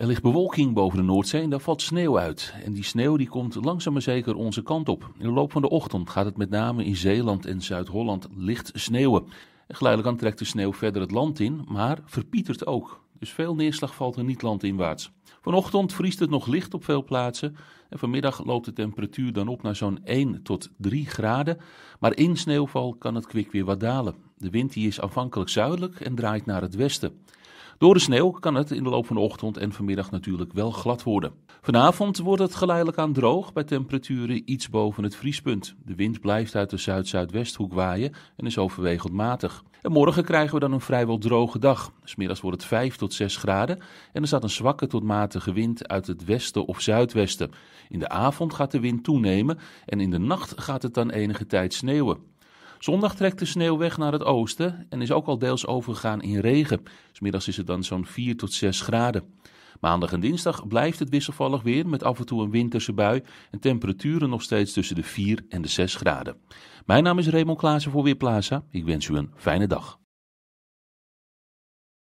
Er ligt bewolking boven de Noordzee en daar valt sneeuw uit. En die sneeuw die komt langzaam maar zeker onze kant op. In de loop van de ochtend gaat het met name in Zeeland en Zuid-Holland licht sneeuwen. En geleidelijk aan trekt de sneeuw verder het land in, maar verpietert ook. Dus veel neerslag valt er niet landinwaarts. Vanochtend vriest het nog licht op veel plaatsen. En vanmiddag loopt de temperatuur dan op naar zo'n 1 tot 3 graden. Maar in sneeuwval kan het kwik weer wat dalen. De wind die is aanvankelijk zuidelijk en draait naar het westen. Door de sneeuw kan het in de loop van de ochtend en vanmiddag natuurlijk wel glad worden. Vanavond wordt het geleidelijk aan droog bij temperaturen iets boven het vriespunt. De wind blijft uit de zuid-zuidwesthoek waaien en is overwegend matig. En morgen krijgen we dan een vrijwel droge dag. Smiddags wordt het 5 tot 6 graden en er staat een zwakke tot matige wind uit het westen of zuidwesten. In de avond gaat de wind toenemen en in de nacht gaat het dan enige tijd sneeuwen. Zondag trekt de sneeuw weg naar het oosten en is ook al deels overgegaan in regen. Smiddags is het dan zo'n 4 tot 6 graden. Maandag en dinsdag blijft het wisselvallig weer met af en toe een winterse bui en temperaturen nog steeds tussen de 4 en de 6 graden. Mijn naam is Raymond Klaassen voor Weerplaza. Ik wens u een fijne dag.